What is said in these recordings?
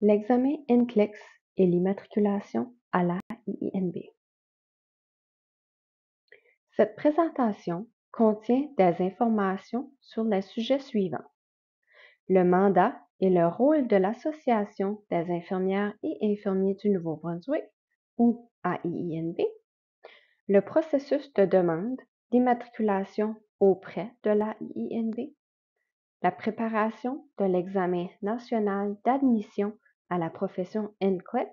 L'examen NCLEX et l'immatriculation à la Cette présentation contient des informations sur les sujets suivants. Le mandat et le rôle de l'Association des infirmières et infirmiers du Nouveau-Brunswick, ou AIINB, le processus de demande d'immatriculation auprès de l'AIINB, la préparation de l'examen national d'admission à la profession NCLEX,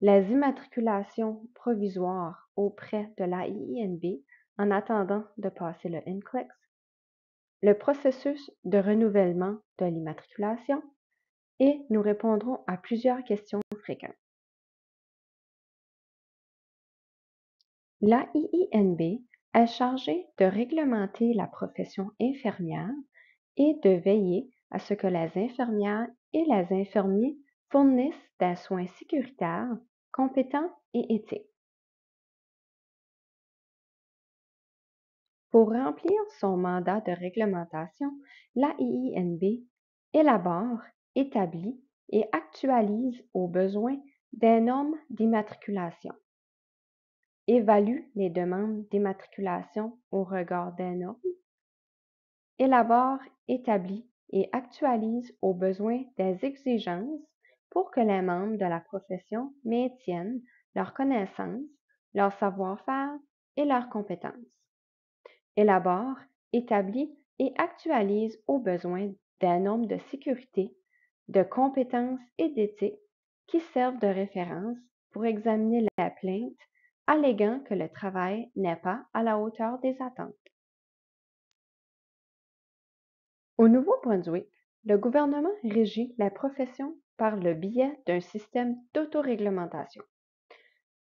les immatriculations provisoires auprès de l'AIINB en attendant de passer le NCLEX, le processus de renouvellement de l'immatriculation et nous répondrons à plusieurs questions fréquentes. L'AIINB est chargée de réglementer la profession infirmière et de veiller à ce que les infirmières et les infirmiers fournissent des soins sécuritaires, compétents et éthiques. Pour remplir son mandat de réglementation, la élabore, établit et actualise aux besoins des normes d'immatriculation, évalue les demandes d'immatriculation au regard des normes, élabore, établit et actualise aux besoins des exigences pour que les membres de la profession maintiennent leurs connaissances, leur savoir-faire et leurs compétences. Élabore, établit et actualise aux besoins des normes de sécurité, de compétences et d'éthique qui servent de référence pour examiner la plainte alléguant que le travail n'est pas à la hauteur des attentes. Au Nouveau-Brunswick, le gouvernement régit la profession par le biais d'un système d'autoréglementation.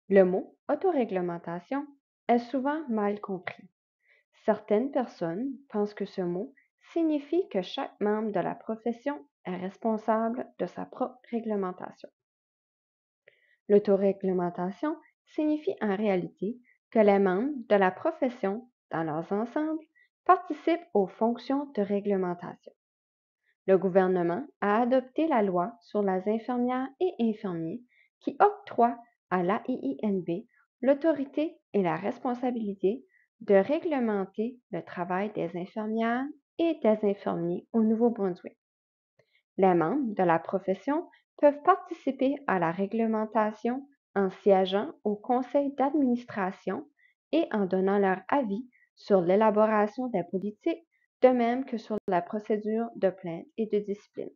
Le mot autoréglementation est souvent mal compris. Certaines personnes pensent que ce mot signifie que chaque membre de la profession est responsable de sa propre réglementation. L'autoréglementation signifie en réalité que les membres de la profession dans leurs ensemble, participent aux fonctions de réglementation. Le gouvernement a adopté la loi sur les infirmières et infirmiers qui octroie à l'AIINB l'autorité et la responsabilité de réglementer le travail des infirmières et des infirmiers au Nouveau-Brunswick. Les membres de la profession peuvent participer à la réglementation en siégeant au conseil d'administration et en donnant leur avis sur l'élaboration des politiques, de même que sur la procédure de plainte et de discipline.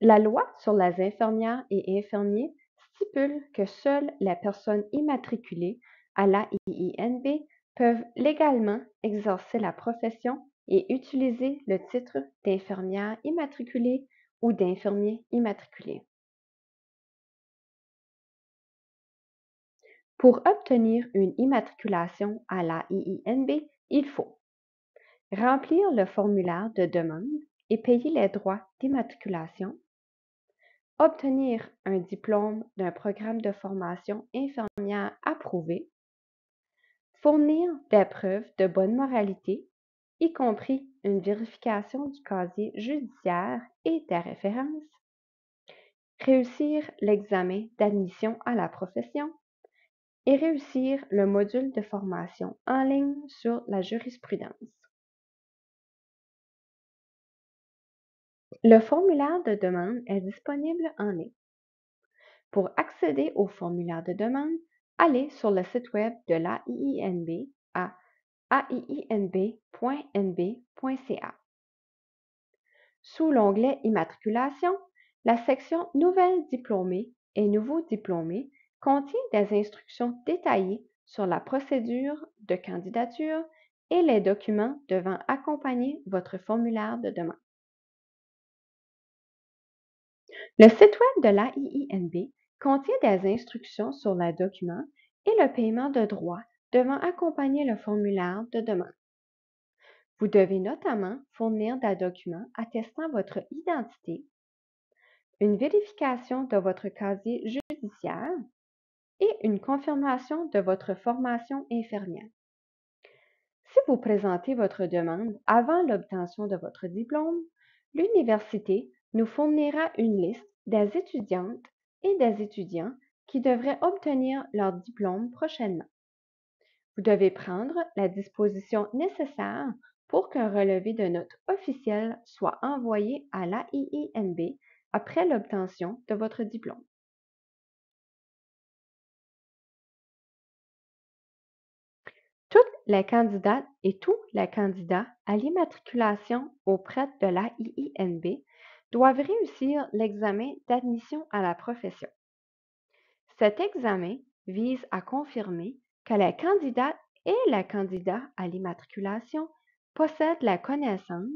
La loi sur les infirmières et infirmiers stipule que seules les personnes immatriculées à la IINB peuvent légalement exercer la profession et utiliser le titre d'infirmière immatriculée ou d'infirmier immatriculé. Pour obtenir une immatriculation à la IINB, il faut remplir le formulaire de demande et payer les droits d'immatriculation, obtenir un diplôme d'un programme de formation infirmière approuvé, fournir des preuves de bonne moralité, y compris une vérification du casier judiciaire et des références, réussir l'examen d'admission à la profession, et réussir le module de formation en ligne sur la jurisprudence. Le formulaire de demande est disponible en ligne. Pour accéder au formulaire de demande, allez sur le site web de l'AIINB à aiinb.nb.ca. Sous l'onglet Immatriculation, la section Nouvelles diplômées et Nouveaux diplômés contient des instructions détaillées sur la procédure de candidature et les documents devant accompagner votre formulaire de demande. Le site Web de l'AIINB contient des instructions sur les documents et le paiement de droits devant accompagner le formulaire de demande. Vous devez notamment fournir des documents attestant votre identité, une vérification de votre casier judiciaire, et une confirmation de votre formation infirmière. Si vous présentez votre demande avant l'obtention de votre diplôme, l'université nous fournira une liste des étudiantes et des étudiants qui devraient obtenir leur diplôme prochainement. Vous devez prendre la disposition nécessaire pour qu'un relevé de notes officiel soit envoyé à l'AIINB après l'obtention de votre diplôme. toutes les candidates et tous les candidats à l'immatriculation auprès de l'AIINB doivent réussir l'examen d'admission à la profession. Cet examen vise à confirmer que la candidate et la candidat à l'immatriculation possèdent la connaissance,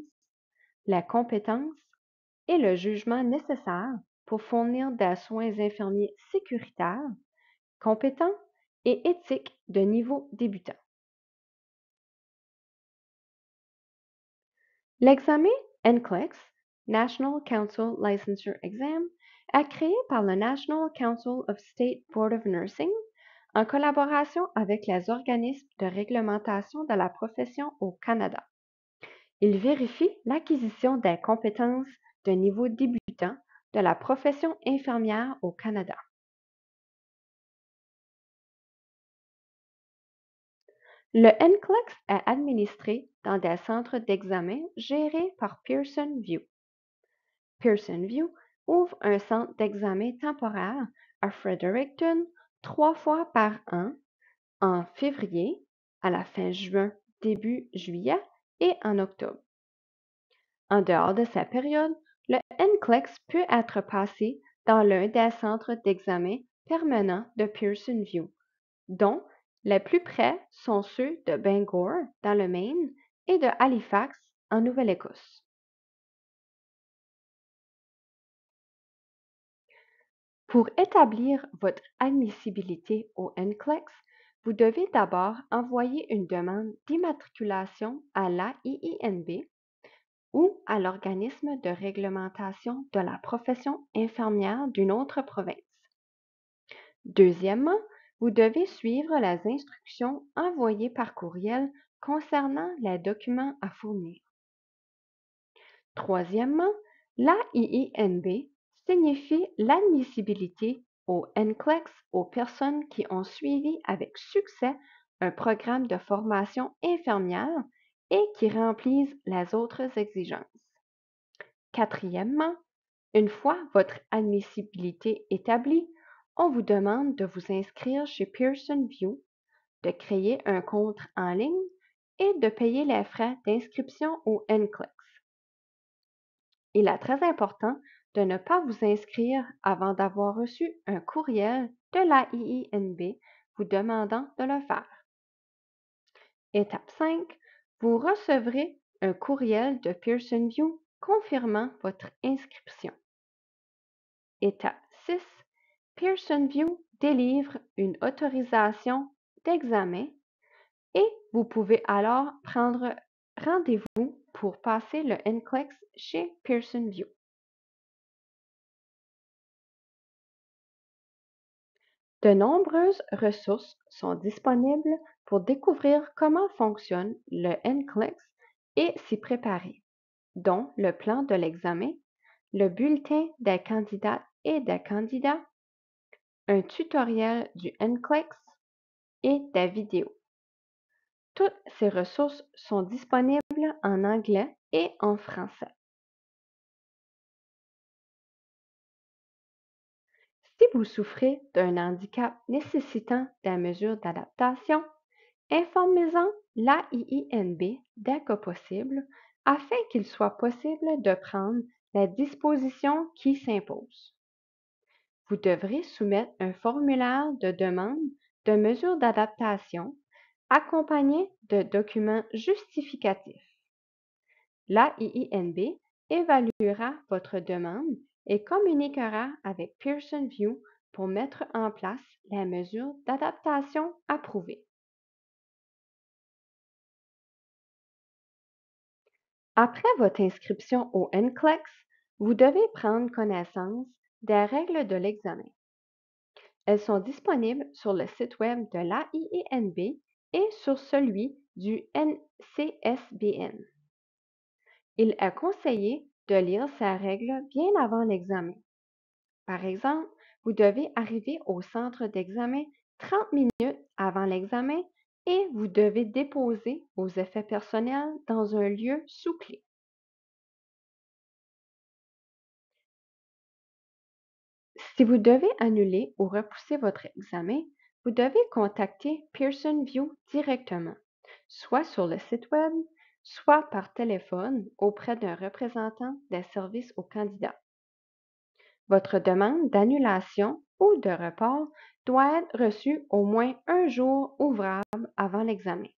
la compétence et le jugement nécessaires pour fournir des soins infirmiers sécuritaires, compétents et éthiques de niveau débutant. L'examen NCLEX, National Council Licensure Exam, est créé par le National Council of State Board of Nursing en collaboration avec les organismes de réglementation de la profession au Canada. Il vérifie l'acquisition des compétences de niveau débutant de la profession infirmière au Canada. Le NCLEX est administré dans des centres d'examen gérés par Pearson View. Pearson View ouvre un centre d'examen temporaire à Fredericton trois fois par an, en février, à la fin juin, début juillet et en octobre. En dehors de cette période, le NCLEX peut être passé dans l'un des centres d'examen permanents de Pearson View, dont les plus près sont ceux de Bangor, dans le Maine, et de Halifax, en Nouvelle-Écosse. Pour établir votre admissibilité au NCLEX, vous devez d'abord envoyer une demande d'immatriculation à l'AIINB ou à l'organisme de réglementation de la profession infirmière d'une autre province. Deuxièmement, vous devez suivre les instructions envoyées par courriel concernant les documents à fournir. Troisièmement, l'AIINB signifie l'admissibilité au NCLEX aux personnes qui ont suivi avec succès un programme de formation infirmière et qui remplissent les autres exigences. Quatrièmement, une fois votre admissibilité établie, on vous demande de vous inscrire chez Pearson View, de créer un compte en ligne et de payer les frais d'inscription au NCLEX. Il est très important de ne pas vous inscrire avant d'avoir reçu un courriel de la vous demandant de le faire. Étape 5. Vous recevrez un courriel de Pearson View confirmant votre inscription. Étape 6. Pearson View délivre une autorisation d'examen et vous pouvez alors prendre rendez-vous pour passer le NCLEX chez Pearson View. De nombreuses ressources sont disponibles pour découvrir comment fonctionne le NCLEX et s'y préparer, dont le plan de l'examen, le bulletin des candidats et des candidats, un tutoriel du NCLEX et des vidéo. Toutes ces ressources sont disponibles en anglais et en français. Si vous souffrez d'un handicap nécessitant des mesures d'adaptation, informez-en l'AIINB dès que possible afin qu'il soit possible de prendre la disposition qui s'impose. Vous devrez soumettre un formulaire de demande de mesures d'adaptation accompagné de documents justificatifs. L'AIINB évaluera votre demande et communiquera avec Pearson View pour mettre en place les mesures d'adaptation approuvées. Après votre inscription au NCLEX, vous devez prendre connaissance des règles de l'examen. Elles sont disponibles sur le site web de l'AIENB et sur celui du NCSBN. Il est conseillé de lire ces règles bien avant l'examen. Par exemple, vous devez arriver au centre d'examen 30 minutes avant l'examen et vous devez déposer vos effets personnels dans un lieu sous clé. Si vous devez annuler ou repousser votre examen, vous devez contacter Pearson View directement, soit sur le site Web, soit par téléphone auprès d'un représentant des services aux candidats. Votre demande d'annulation ou de report doit être reçue au moins un jour ouvrable avant l'examen.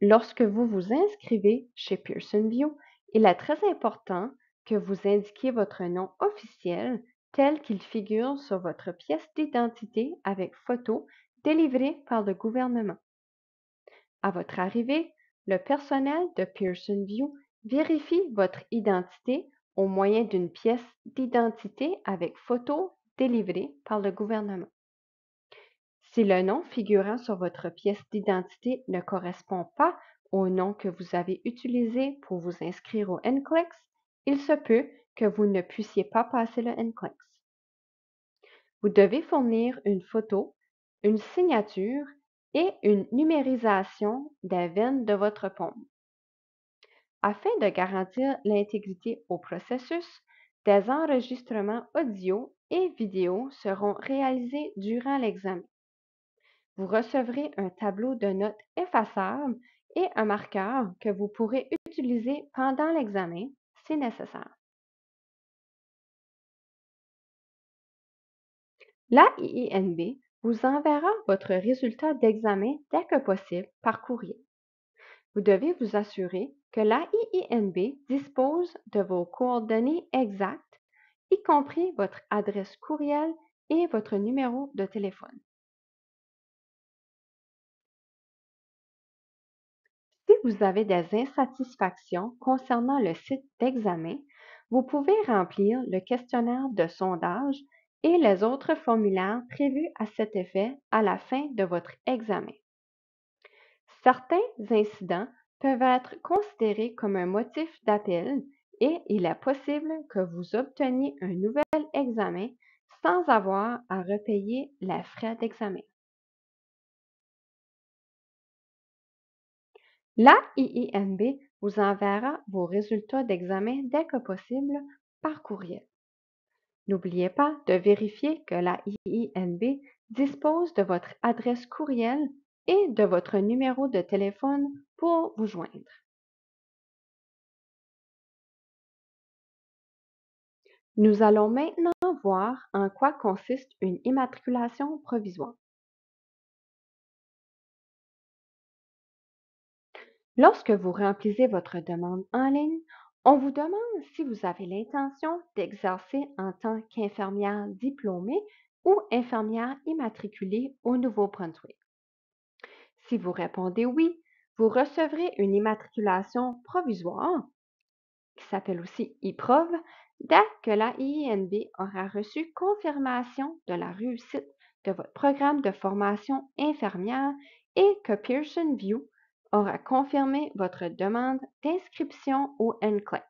Lorsque vous vous inscrivez chez Pearson View, il est très important que vous indiquiez votre nom officiel tel qu'il figure sur votre pièce d'identité avec photo délivrée par le gouvernement. À votre arrivée, le personnel de Pearson View vérifie votre identité au moyen d'une pièce d'identité avec photo délivrée par le gouvernement. Si le nom figurant sur votre pièce d'identité ne correspond pas au nom que vous avez utilisé pour vous inscrire au NCLEX, il se peut que vous ne puissiez pas passer le NCLEX. Vous devez fournir une photo, une signature et une numérisation des veines de votre pompe. Afin de garantir l'intégrité au processus, des enregistrements audio et vidéo seront réalisés durant l'examen. Vous recevrez un tableau de notes effaçable et un marqueur que vous pourrez utiliser pendant l'examen si nécessaire. La vous enverra votre résultat d'examen dès que possible par courrier. Vous devez vous assurer que la dispose de vos coordonnées exactes, y compris votre adresse courriel et votre numéro de téléphone. vous avez des insatisfactions concernant le site d'examen, vous pouvez remplir le questionnaire de sondage et les autres formulaires prévus à cet effet à la fin de votre examen. Certains incidents peuvent être considérés comme un motif d'appel et il est possible que vous obteniez un nouvel examen sans avoir à repayer les frais d'examen. La IIMB vous enverra vos résultats d'examen dès que possible par courriel. N'oubliez pas de vérifier que la IIMB dispose de votre adresse courriel et de votre numéro de téléphone pour vous joindre. Nous allons maintenant voir en quoi consiste une immatriculation provisoire. Lorsque vous remplissez votre demande en ligne, on vous demande si vous avez l'intention d'exercer en tant qu'infirmière diplômée ou infirmière immatriculée au Nouveau-Brunswick. Si vous répondez oui, vous recevrez une immatriculation provisoire, qui s'appelle aussi e prove dès que la INB aura reçu confirmation de la réussite de votre programme de formation infirmière et que Pearson View aura confirmé votre demande d'inscription au NCLEX.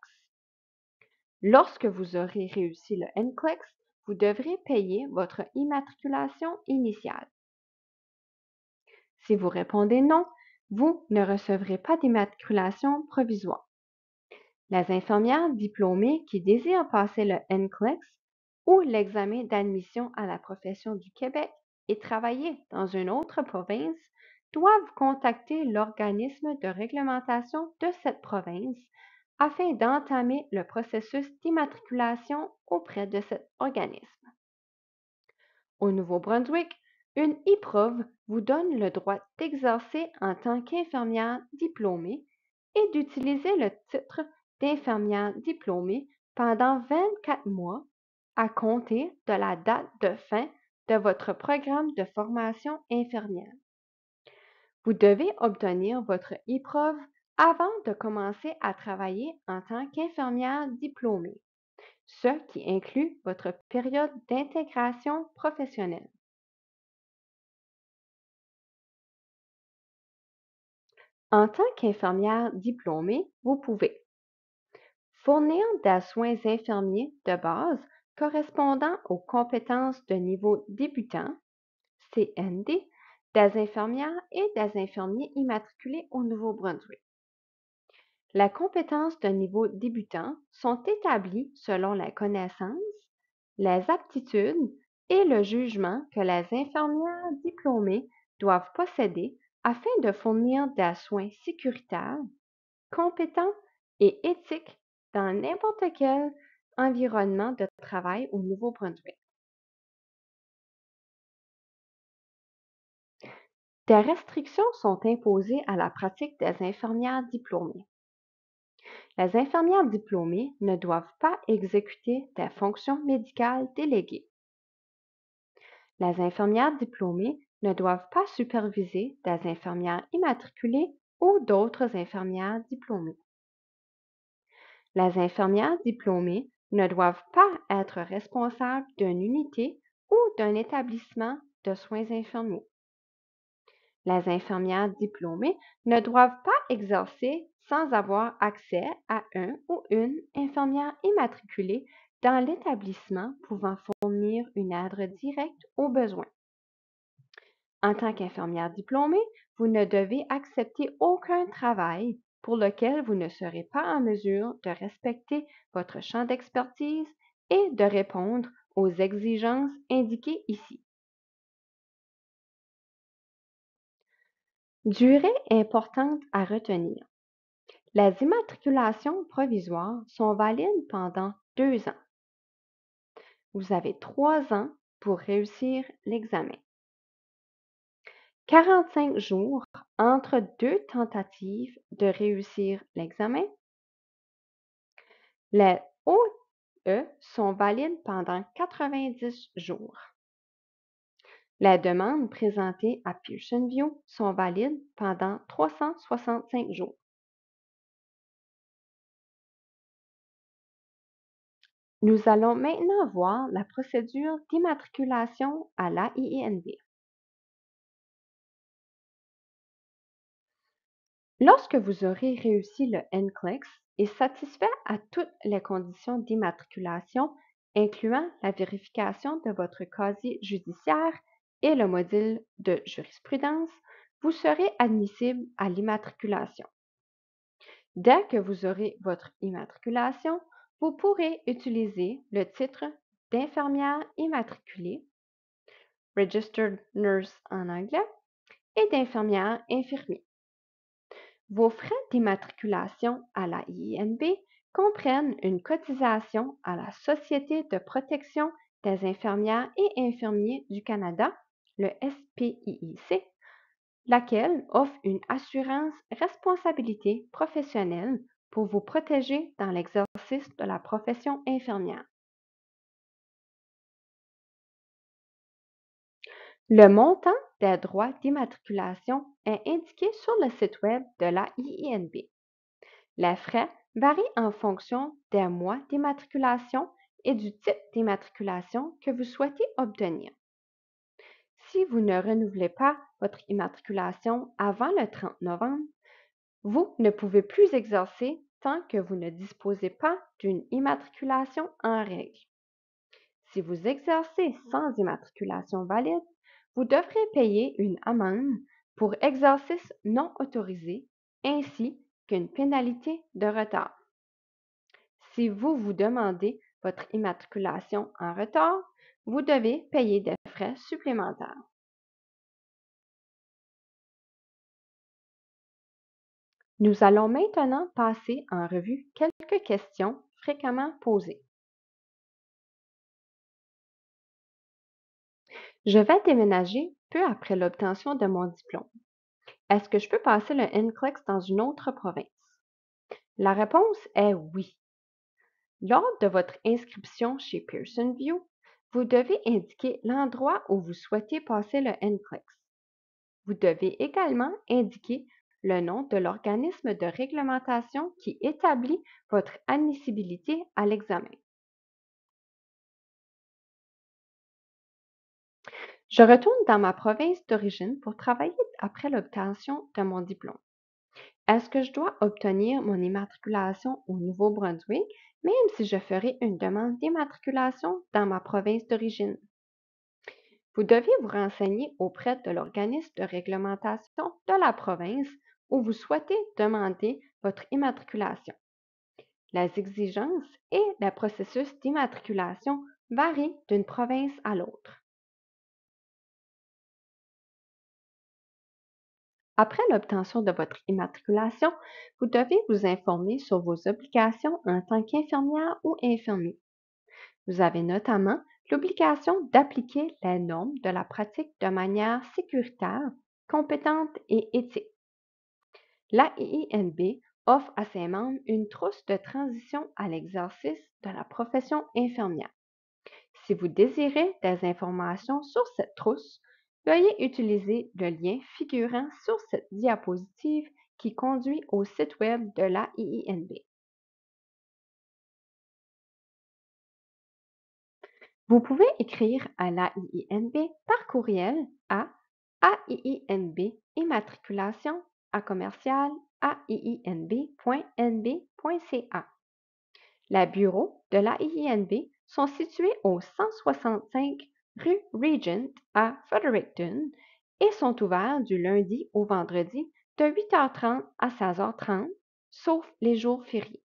Lorsque vous aurez réussi le NCLEX, vous devrez payer votre immatriculation initiale. Si vous répondez non, vous ne recevrez pas d'immatriculation provisoire. Les infirmières diplômées qui désirent passer le NCLEX ou l'examen d'admission à la profession du Québec et travailler dans une autre province doivent contacter l'organisme de réglementation de cette province afin d'entamer le processus d'immatriculation auprès de cet organisme. Au Nouveau-Brunswick, une épreuve vous donne le droit d'exercer en tant qu'infirmière diplômée et d'utiliser le titre d'infirmière diplômée pendant 24 mois à compter de la date de fin de votre programme de formation infirmière. Vous devez obtenir votre épreuve avant de commencer à travailler en tant qu'infirmière diplômée, ce qui inclut votre période d'intégration professionnelle. En tant qu'infirmière diplômée, vous pouvez fournir des soins infirmiers de base correspondant aux compétences de niveau débutant, CND, des infirmières et des infirmiers immatriculés au Nouveau-Brunswick. La compétence de niveau débutant sont établies selon la connaissance, les aptitudes et le jugement que les infirmières diplômées doivent posséder afin de fournir des soins sécuritaires, compétents et éthiques dans n'importe quel environnement de travail au Nouveau-Brunswick. Des restrictions sont imposées à la pratique des infirmières diplômées. Les infirmières diplômées ne doivent pas exécuter des fonctions médicales déléguées. Les infirmières diplômées ne doivent pas superviser des infirmières immatriculées ou d'autres infirmières diplômées. Les infirmières diplômées ne doivent pas être responsables d'une unité ou d'un établissement de soins infirmiers. Les infirmières diplômées ne doivent pas exercer sans avoir accès à un ou une infirmière immatriculée dans l'établissement pouvant fournir une aide directe aux besoins. En tant qu'infirmière diplômée, vous ne devez accepter aucun travail pour lequel vous ne serez pas en mesure de respecter votre champ d'expertise et de répondre aux exigences indiquées ici. Durée importante à retenir. Les immatriculations provisoires sont valides pendant deux ans. Vous avez trois ans pour réussir l'examen. 45 jours entre deux tentatives de réussir l'examen. Les OE sont valides pendant 90 jours. Les demandes présentées à Pearson View sont valides pendant 365 jours. Nous allons maintenant voir la procédure d'immatriculation à l'AINB. E Lorsque vous aurez réussi le NCLEX et satisfait à toutes les conditions d'immatriculation, incluant la vérification de votre casier judiciaire et le module de jurisprudence, vous serez admissible à l'immatriculation. Dès que vous aurez votre immatriculation, vous pourrez utiliser le titre d'infirmière immatriculée, Registered Nurse en anglais, et d'infirmière infirmier. Vos frais d'immatriculation à la INB comprennent une cotisation à la Société de protection des infirmières et infirmiers du Canada le SPIIC, laquelle offre une assurance responsabilité professionnelle pour vous protéger dans l'exercice de la profession infirmière. Le montant des droits d'immatriculation est indiqué sur le site Web de la IINB. Les frais varient en fonction des mois d'immatriculation et du type d'immatriculation que vous souhaitez obtenir. Si vous ne renouvelez pas votre immatriculation avant le 30 novembre, vous ne pouvez plus exercer tant que vous ne disposez pas d'une immatriculation en règle. Si vous exercez mmh sans immatriculation valide, vous devrez payer une amende pour exercice non autorisé ainsi qu'une pénalité de retard. Si vous vous demandez votre immatriculation en retard, vous devez payer des frais supplémentaires. Nous allons maintenant passer en revue quelques questions fréquemment posées. Je vais déménager peu après l'obtention de mon diplôme. Est-ce que je peux passer le NCLEX dans une autre province? La réponse est oui. Lors de votre inscription chez Pearson View, vous devez indiquer l'endroit où vous souhaitez passer le NCLEX. Vous devez également indiquer le nom de l'organisme de réglementation qui établit votre admissibilité à l'examen. Je retourne dans ma province d'origine pour travailler après l'obtention de mon diplôme. Est-ce que je dois obtenir mon immatriculation au Nouveau-Brunswick, même si je ferai une demande d'immatriculation dans ma province d'origine? Vous devez vous renseigner auprès de l'organisme de réglementation de la province où vous souhaitez demander votre immatriculation. Les exigences et le processus d'immatriculation varient d'une province à l'autre. Après l'obtention de votre immatriculation, vous devez vous informer sur vos obligations en tant qu'infirmière ou infirmier. Vous avez notamment l'obligation d'appliquer les normes de la pratique de manière sécuritaire, compétente et éthique. L'AIINB offre à ses membres une trousse de transition à l'exercice de la profession infirmière. Si vous désirez des informations sur cette trousse, Veuillez utiliser le lien figurant sur cette diapositive qui conduit au site Web de la Vous pouvez écrire à la par courriel à AIINB immatriculation à commercial aiinb.nb.ca. Les bureaux de l'AIINB sont situés au 165 rue Regent à Fredericton et sont ouverts du lundi au vendredi de 8h30 à 16h30, sauf les jours fériés.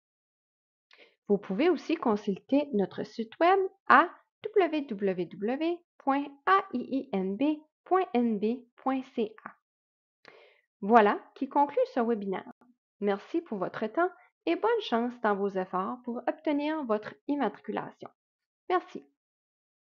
Vous pouvez aussi consulter notre site web à www.aiinb.nb.ca. Voilà qui conclut ce webinaire. Merci pour votre temps et bonne chance dans vos efforts pour obtenir votre immatriculation. Merci.